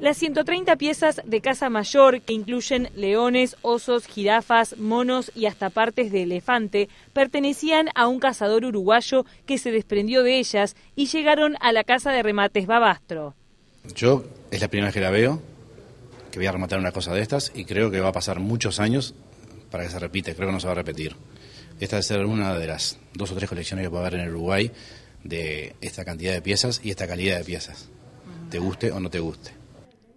Las 130 piezas de Casa Mayor, que incluyen leones, osos, jirafas, monos y hasta partes de elefante, pertenecían a un cazador uruguayo que se desprendió de ellas y llegaron a la Casa de Remates Babastro. Yo es la primera vez que la veo, que voy a rematar una cosa de estas y creo que va a pasar muchos años para que se repite, creo que no se va a repetir. Esta debe ser una de las dos o tres colecciones que va a haber en Uruguay de esta cantidad de piezas y esta calidad de piezas, te guste o no te guste.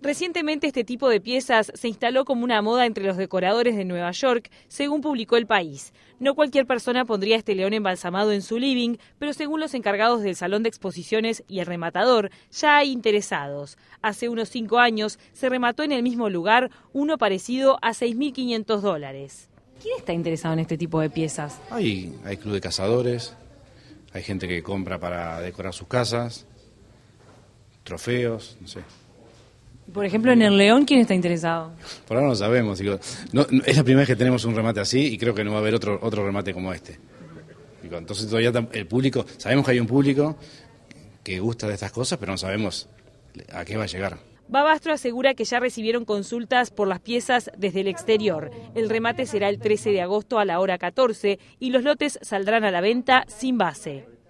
Recientemente este tipo de piezas se instaló como una moda entre los decoradores de Nueva York, según publicó el país. No cualquier persona pondría este león embalsamado en su living, pero según los encargados del Salón de Exposiciones y el rematador, ya hay interesados. Hace unos cinco años se remató en el mismo lugar uno parecido a 6.500 dólares. ¿Quién está interesado en este tipo de piezas? Hay, hay club de cazadores, hay gente que compra para decorar sus casas, trofeos, no sé. Por ejemplo, en el León, ¿quién está interesado? Por ahora no sabemos. es la primera vez que tenemos un remate así y creo que no va a haber otro, otro remate como este. entonces todavía el público, sabemos que hay un público que gusta de estas cosas, pero no sabemos a qué va a llegar. Babastro asegura que ya recibieron consultas por las piezas desde el exterior. El remate será el 13 de agosto a la hora 14 y los lotes saldrán a la venta sin base.